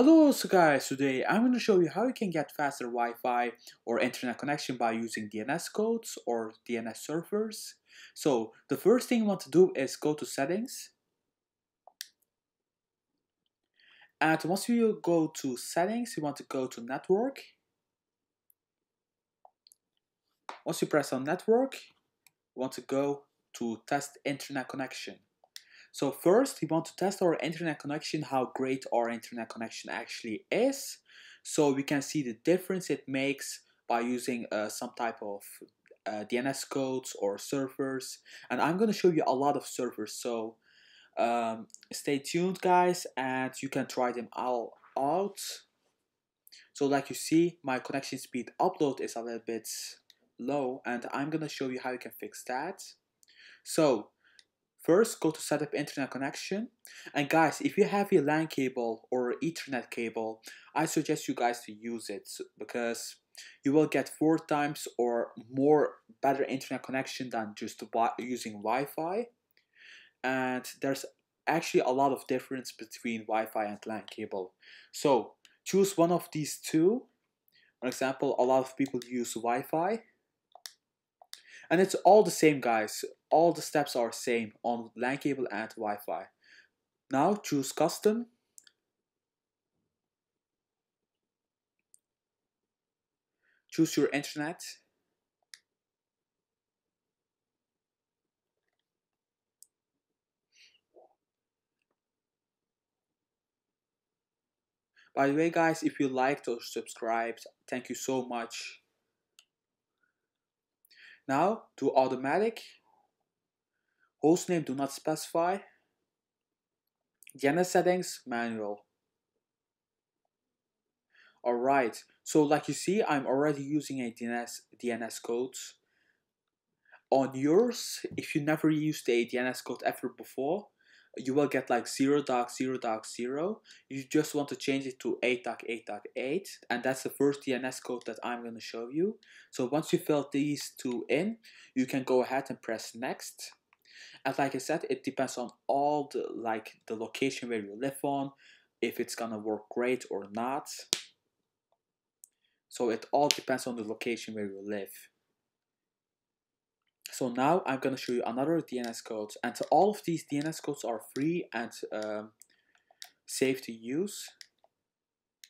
Hello guys, today I'm going to show you how you can get faster Wi-Fi or internet connection by using DNS codes or DNS servers. So the first thing you want to do is go to settings. And once you go to settings, you want to go to network. Once you press on network, you want to go to test internet connection. So first, we want to test our internet connection, how great our internet connection actually is. So we can see the difference it makes by using uh, some type of uh, DNS codes or servers. And I'm going to show you a lot of servers, so um, stay tuned guys and you can try them all out. So like you see, my connection speed upload is a little bit low and I'm going to show you how you can fix that. So First, go to setup internet connection. And guys, if you have a LAN cable or ethernet cable, I suggest you guys to use it because you will get four times or more better internet connection than just using Wi-Fi. And there's actually a lot of difference between Wi-Fi and LAN cable. So choose one of these two. For example, a lot of people use Wi-Fi. And it's all the same, guys all the steps are same on LAN cable and Wi-Fi. Now choose custom. Choose your internet. By the way guys, if you liked or subscribed, thank you so much. Now do automatic Hostname do not specify. DNS settings manual. Alright, so like you see, I'm already using a DNS, DNS code. On yours, if you never used a DNS code ever before, you will get like zero zero zero. You just want to change it to eight eight eight, and that's the first DNS code that I'm going to show you. So once you fill these two in, you can go ahead and press next. And like I said, it depends on all the like the location where you live on, if it's gonna work great or not. So it all depends on the location where you live. So now I'm gonna show you another DNS code, and all of these DNS codes are free and um, safe to use.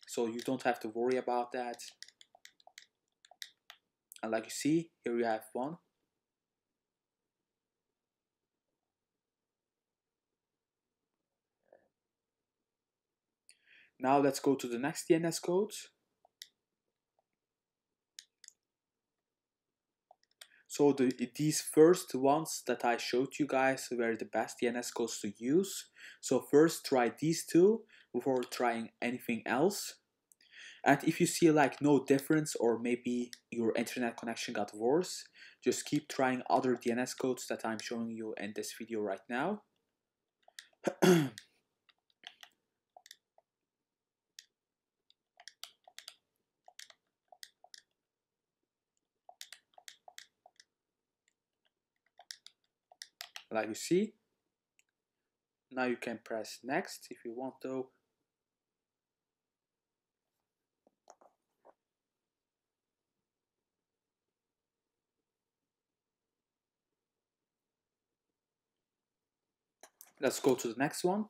So you don't have to worry about that. And like you see, here you have one. Now let's go to the next DNS code. So the, these first ones that I showed you guys were the best DNS codes to use. So first try these two before trying anything else. And if you see like no difference or maybe your internet connection got worse, just keep trying other DNS codes that I'm showing you in this video right now. like you see. Now you can press next if you want to. Let's go to the next one.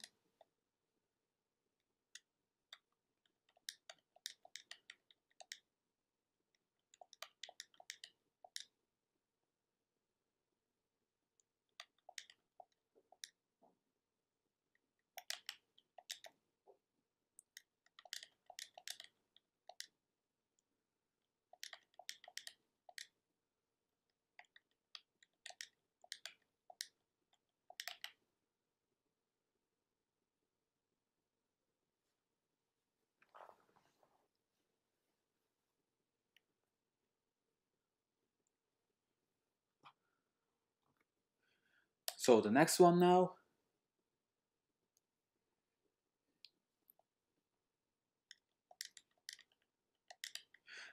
So the next one now.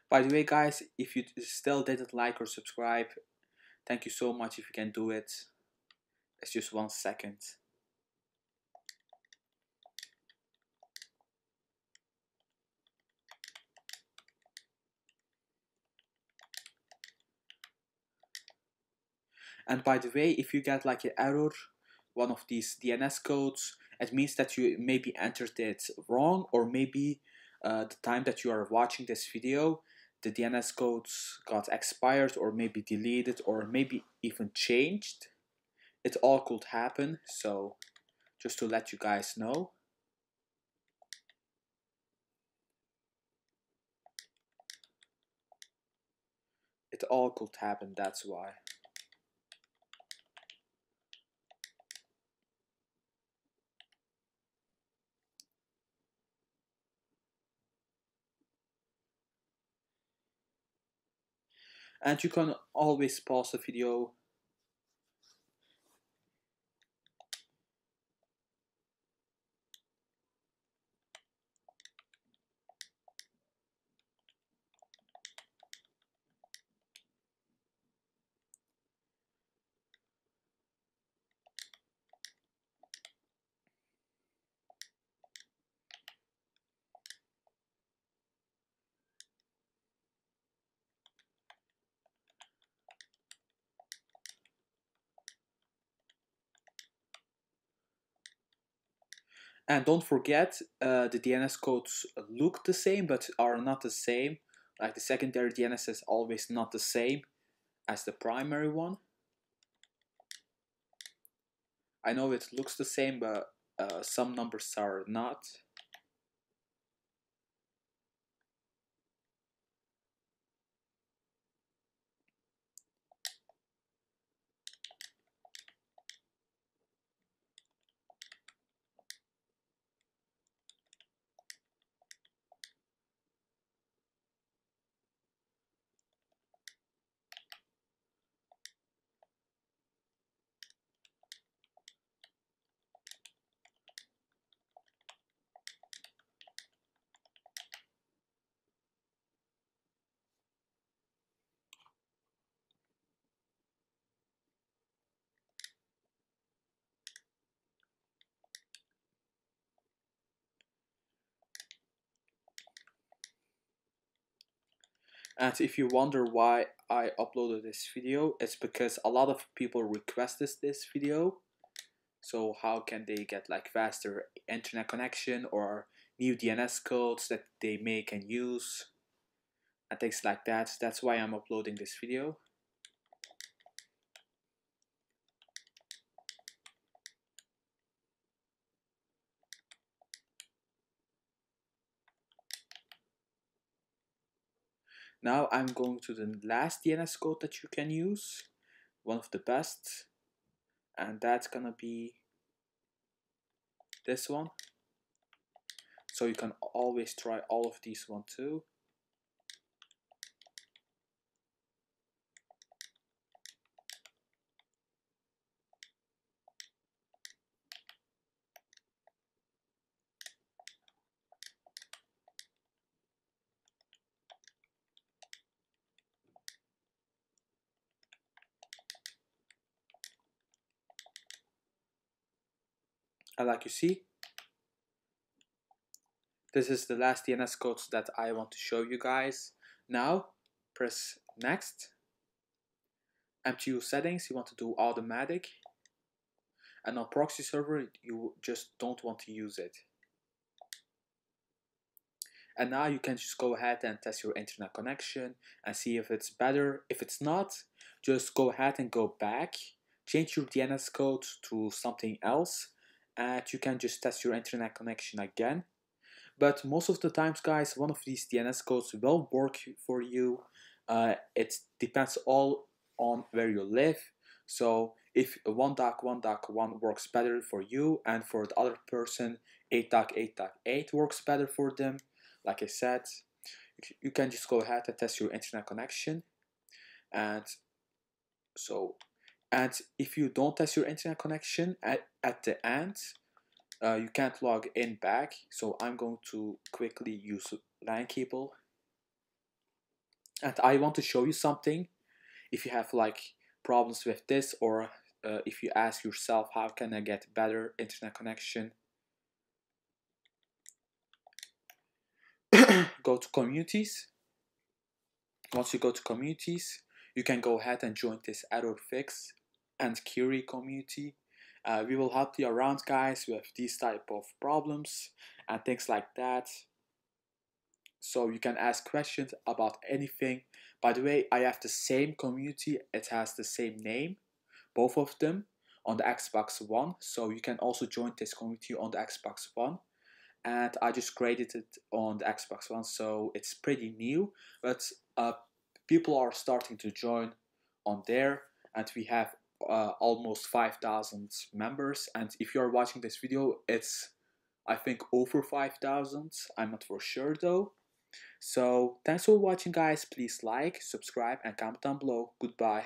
By the way guys, if you still didn't like or subscribe, thank you so much if you can do it. It's just one second. And by the way, if you get like an error, one of these DNS codes, it means that you maybe entered it wrong or maybe uh, the time that you are watching this video, the DNS codes got expired or maybe deleted or maybe even changed. It all could happen, so just to let you guys know. It all could happen, that's why. and you can always pause the video And don't forget, uh, the DNS codes look the same but are not the same. Like the secondary DNS is always not the same as the primary one. I know it looks the same, but uh, some numbers are not. And if you wonder why I uploaded this video, it's because a lot of people requested this video. So how can they get like faster internet connection or new DNS codes that they may can use and things like that. That's why I'm uploading this video. Now I'm going to the last DNS code that you can use, one of the best, and that's gonna be this one. So you can always try all of these one too. And like you see, this is the last DNS code that I want to show you guys. Now, press next. MTU settings, you want to do automatic. And on proxy server, you just don't want to use it. And now you can just go ahead and test your internet connection and see if it's better. If it's not, just go ahead and go back, change your DNS code to something else and you can just test your internet connection again. But most of the times, guys, one of these DNS codes will work for you. Uh, it depends all on where you live. So if 1.1.1 works better for you and for the other person, 8.8.8 works better for them. Like I said, you can just go ahead and test your internet connection. And so and if you don't test your internet connection at, at the end uh, you can't log in back so I'm going to quickly use LAN cable and I want to show you something if you have like problems with this or uh, if you ask yourself how can I get better internet connection go to communities once you go to communities you can go ahead and join this error fix and query community. Uh, we will help you around guys with these type of problems and things like that. So you can ask questions about anything. By the way, I have the same community. It has the same name, both of them on the Xbox One. So you can also join this community on the Xbox One and I just created it on the Xbox One, so it's pretty new. But uh, people are starting to join on there and we have uh, almost 5,000 members and if you're watching this video it's I think over 5,000 I'm not for sure though so thanks for watching guys please like subscribe and comment down below goodbye